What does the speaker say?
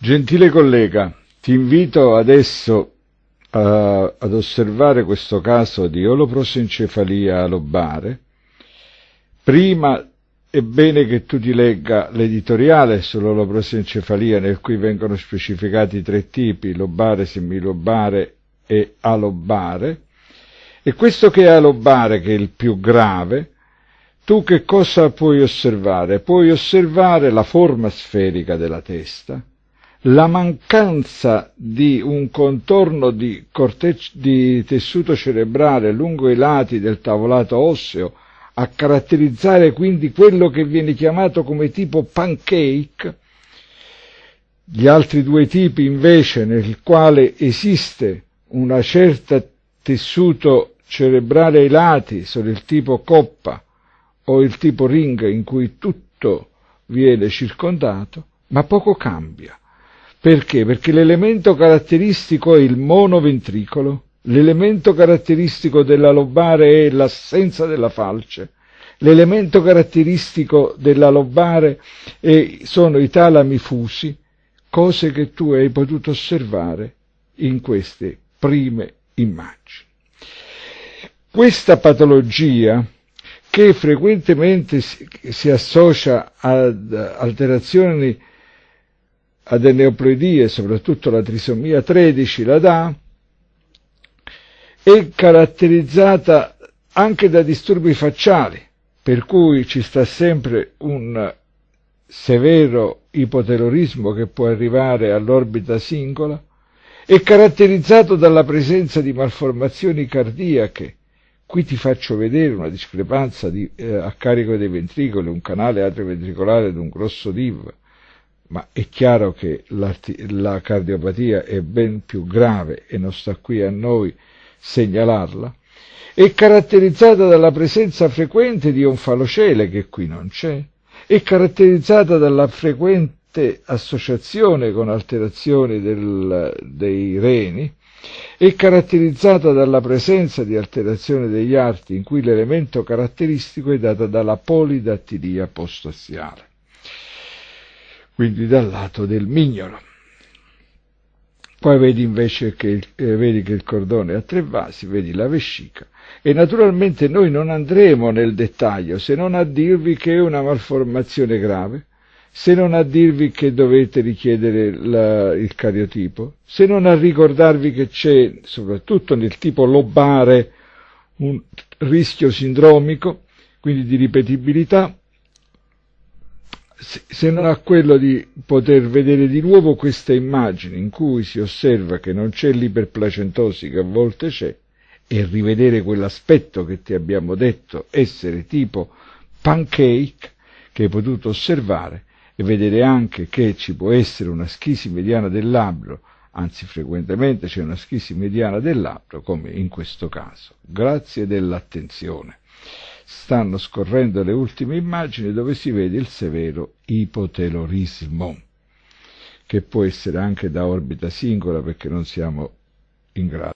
Gentile collega, ti invito adesso a, eh, ad osservare questo caso di oloprosencefalia alobare. Prima è bene che tu ti legga l'editoriale sull'oloprosencefalia nel cui vengono specificati i tre tipi, lobare, semilobare e alobare. E questo che è alobare, che è il più grave, tu che cosa puoi osservare? Puoi osservare la forma sferica della testa, la mancanza di un contorno di, di tessuto cerebrale lungo i lati del tavolato osseo a caratterizzare quindi quello che viene chiamato come tipo pancake, gli altri due tipi invece nel quale esiste una certa tessuto cerebrale ai lati, sono il tipo coppa o il tipo ring in cui tutto viene circondato, ma poco cambia. Perché? Perché l'elemento caratteristico è il monoventricolo, l'elemento caratteristico della lobare è l'assenza della falce, l'elemento caratteristico della lobare è, sono i talami fusi, cose che tu hai potuto osservare in queste prime immagini. Questa patologia che frequentemente si, si associa ad alterazioni adenoploidie, soprattutto la trisomia 13, la dà, è caratterizzata anche da disturbi facciali, per cui ci sta sempre un severo ipoterorismo che può arrivare all'orbita singola, è caratterizzato dalla presenza di malformazioni cardiache. Qui ti faccio vedere una discrepanza di, eh, a carico dei ventricoli, un canale atrioventricolare ed un grosso div ma è chiaro che la, cardiopatia è ben più grave e non sta qui a noi segnalarla, è caratterizzata dalla presenza frequente di onfalocele che qui non c'è, è caratterizzata dalla frequente associazione con alterazioni del, dei reni, è caratterizzata dalla presenza di alterazione degli arti in cui l'elemento caratteristico è data dalla polidattilia postassiale quindi dal lato del mignolo. Poi vedi invece che il, eh, vedi che il cordone ha tre vasi, vedi la vescica. E naturalmente noi non andremo nel dettaglio se non a dirvi che è una malformazione grave, se non a dirvi che dovete richiedere la, il cariotipo, se non a ricordarvi che c'è, soprattutto nel tipo lobare, un rischio sindromico, quindi di ripetibilità, se non a quello di poter vedere di nuovo questa immagine in cui si osserva che non c'è l'iperplacentosi che a volte c'è e rivedere quell'aspetto che ti abbiamo detto essere tipo pancake che hai potuto osservare e vedere anche che ci può essere una schisi mediana del labbro, anzi frequentemente c'è una schisi mediana del labbro come in questo caso. Grazie dell'attenzione stanno scorrendo le ultime immagini dove si vede il severo ipotelorismo, che può essere anche da orbita singola perché non siamo in grado